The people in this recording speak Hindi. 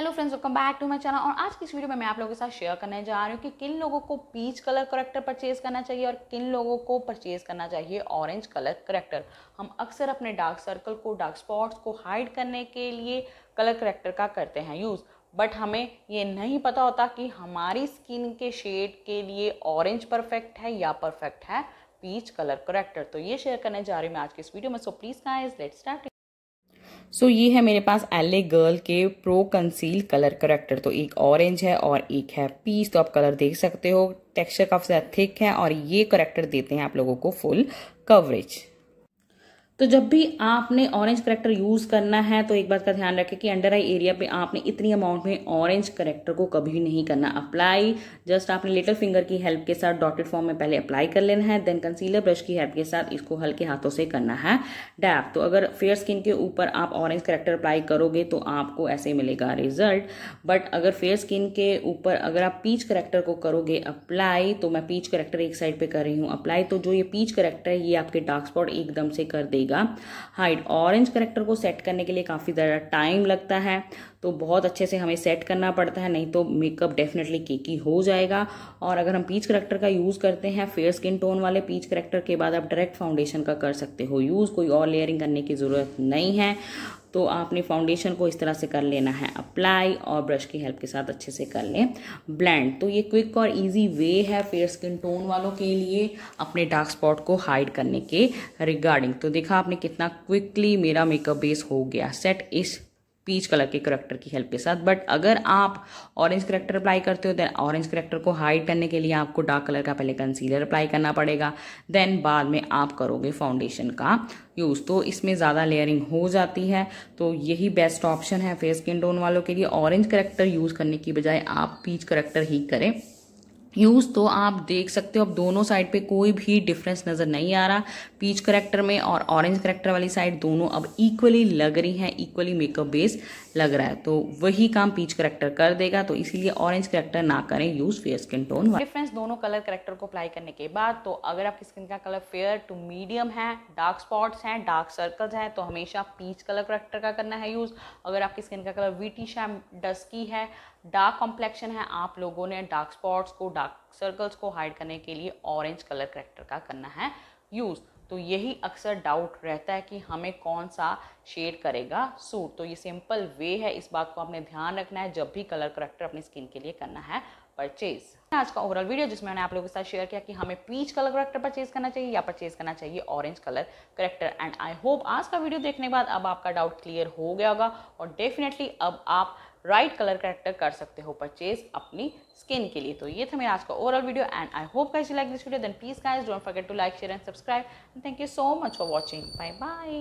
hello friends welcome back to my channel और आज की इस वीडियो में मैं आप लोगों के साथ शेयर करने जा रही हूँ कि किन लोगों को पीच कलर करेक्टर परचेज करना चाहिए और किन लोगों को परचेज करना चाहिए ऑरेंज कलर करेक्टर हम अक्सर अपने डार्क सर्कल को डार्क स्पॉट्स को हाइड करने के लिए कलर करेक्टर का करते हैं यूज़ बट हमें ये नहीं पता होता कि हमारी स्किन के शेड के लिए ऑरेंज परफेक्ट है या परफेक्ट है पीच कलर करेक्टर तो ये शेयर करने जा रही हूँ मैं आज के इस वीडियो में सो प्लीज़ का स्टार्ट सो so, ये है मेरे पास एल गर्ल के प्रो कंसील कलर करेक्टर तो एक ऑरेंज है और एक है पीस तो आप कलर देख सकते हो टेक्सचर काफ़ी ज़्यादा थिक है और ये करेक्टर देते हैं आप लोगों को फुल कवरेज तो जब भी आपने ऑरेंज करेक्टर यूज़ करना है तो एक बात का ध्यान रखें कि अंडर आई एरिया पे आपने इतनी अमाउंट में ऑरेंज करेक्टर को कभी नहीं करना अप्लाई जस्ट आपने लिटल फिंगर की हेल्प के साथ डॉटेड फॉर्म में पहले अप्लाई कर लेना है देन कंसीलर ब्रश की हेल्प के साथ इसको हल्के हाथों से करना है डैप तो अगर फेयर स्किन के ऊपर आप ऑरेंज करेक्टर अप्लाई करोगे तो आपको ऐसे मिलेगा रिजल्ट बट अगर फेयर स्किन के ऊपर अगर आप पीच करेक्टर को करोगे अप्लाई तो मैं पीच करेक्टर एक साइड पर कर रही हूँ अप्लाई तो जो ये पीच करेक्टर है ये आपके डार्क स्पॉट एकदम से कर देगा कीजिएगा हाइट ऑरेंज करेक्टर को सेट करने के लिए काफ़ी ज़्यादा टाइम लगता है तो बहुत अच्छे से हमें सेट करना पड़ता है नहीं तो मेकअप डेफिनेटली केकी हो जाएगा और अगर हम पीच करेक्टर का यूज़ करते हैं फेयर स्किन टोन वाले पीच करेक्टर के बाद आप डायरेक्ट फाउंडेशन का कर सकते हो यूज़ कोई और लेयरिंग करने की ज़रूरत नहीं है तो आपने फाउंडेशन को इस तरह से कर लेना है अप्लाई और ब्रश की हेल्प के साथ अच्छे से कर लें ब्लेंड तो ये क्विक और इजी वे है फेयर स्किन टोन वालों के लिए अपने डार्क स्पॉट को हाइड करने के रिगार्डिंग तो देखा आपने कितना क्विकली मेरा मेकअप बेस हो गया सेट इस पीच कलर के करेक्टर की हेल्प के साथ बट अगर आप ऑरेंज करेक्टर अप्लाई करते हो देन ऑरेंज करेक्टर को हाइड करने के लिए आपको डार्क कलर का पहले कंसीलर अप्लाई करना पड़ेगा देन बाद में आप करोगे फाउंडेशन का यूज़ तो इसमें ज़्यादा लेयरिंग हो जाती है तो यही बेस्ट ऑप्शन है फेस स्किन टोन वालों के लिए ऑरेंज करेक्टर यूज़ करने की बजाय आप पीच करेक्टर ही करें यूज़ तो आप देख सकते हो अब दोनों साइड पे कोई भी डिफरेंस नज़र नहीं आ रहा पीच करेक्टर में और ऑरेंज करेक्टर वाली साइड दोनों अब इक्वली लग रही हैं इक्वली मेकअप बेस लग रहा है तो वही काम पीच करेक्टर कर देगा तो इसीलिए ऑरेंज करेक्टर ना करें use fair skin tone difference दोनों कलर करेक्टर को अप्लाई करने के बाद तो अगर आपकी स्किन का कलर फेयर टू मीडियम है डार्क स्पॉट्स हैं डार्क सर्कल्स हैं तो हमेशा पीच कलर करेक्टर का करना है यूज़ अगर आपकी स्किन का कलर वीटी शैम डस्की है डार्क कॉम्प्लेक्शन है आप लोगों ने डार्क स्पॉट्स को डार्क सर्कल्स को हाइड करने के लिए ऑरेंज कलर करेक्टर का करना है यूज़ तो यही अक्सर डाउट रहता है कि हमें कौन सा शेड करेगा सूट तो ये सिंपल वे है इस बात को आपने ध्यान रखना है जब भी कलर करेक्टर अपनी स्किन के लिए करना है परचेज आज का ओवरऑल वीडियो जिसमें मैंने आप लोगों के साथ शेयर किया कि हमें पीच कलर करेक्टर परचेज करना चाहिए या परचेज करना चाहिए orange colour corrector and I hope आज का वीडियो देखने के बाद अब आपका डाउट क्लियर हो गया होगा और डेफिनेटली अब आप राइट कलर करेक्टर कर सकते हो परचेज अपनी स्किन के लिए तो ये था मेरा आज का overall video and I hope guys you like this video then please guys don't forget to like share and subscribe thank you so much for watching bye bye